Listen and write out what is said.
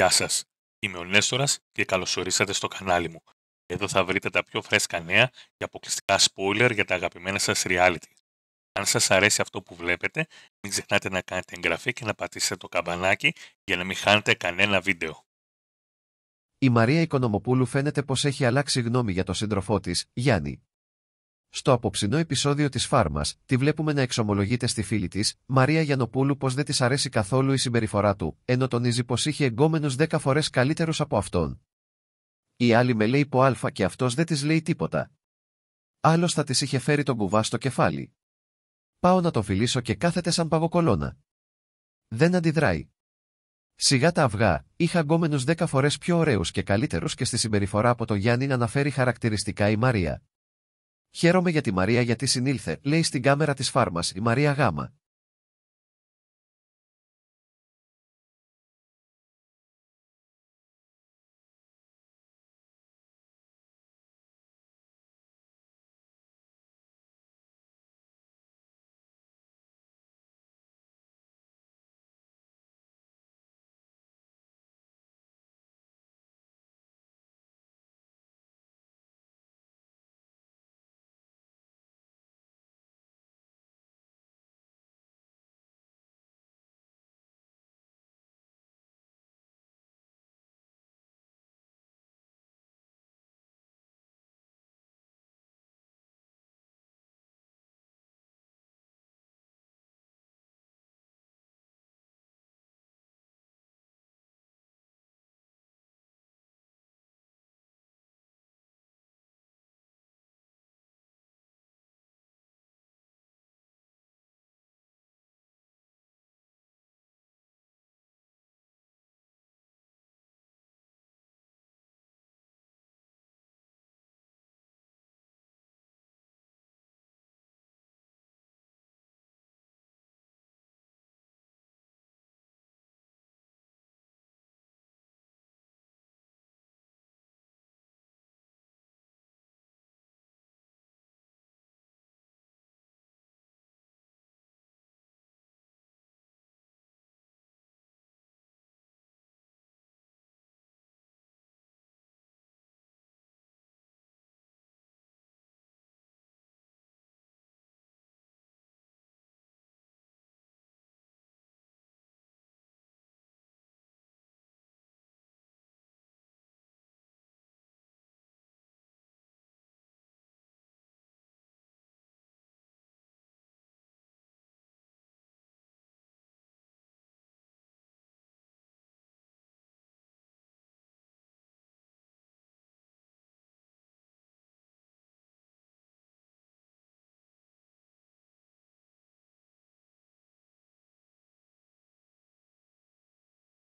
Γεια σας, είμαι ο Νέστορας και καλωσορίσατε στο κανάλι μου. Εδώ θα βρείτε τα πιο φρέσκα νέα και αποκλειστικά spoiler για τα αγαπημένα σας reality. Αν σας αρέσει αυτό που βλέπετε, μην ξεχνάτε να κάνετε εγγραφή και να πατήσετε το καμπανάκι για να μην χάνετε κανένα βίντεο. Η Μαρία Οικονομοπούλου φαίνεται πως έχει αλλάξει γνώμη για τον σύντροφό της Γιάννη. Στο απόψινό επεισόδιο της Φάρμας, τη βλέπουμε να εξομολογείται στη φίλη της, Μαρία Γιανοπούλου, πως δεν της αρέσει καθόλου η συμπεριφορά του, ενώ τονίζει πως είχε εγκόμενους 10 φορές καλύτερους από αυτόν. Η άλλη με λέει πω Α και αυτός δεν της λέει τίποτα. Άλλος θα της είχε φέρει τον κουβά στο κεφάλι. Πάω να τον φιλήσω και κάθεται σαν παγοκολόνα. Δεν αντιδράει. Σιγά τα αυγά, είχα εγκόμενους 10 φορές πιο ωραίους και καλύτερους και στη συμπεριφορά από τον Γιάννη να αναφέρει χαρακτηριστικά η Μαρία. Χαίρομαι για τη Μαρία γιατί συνήλθε, λέει στην κάμερα της φάρμας η Μαρία Γάμα.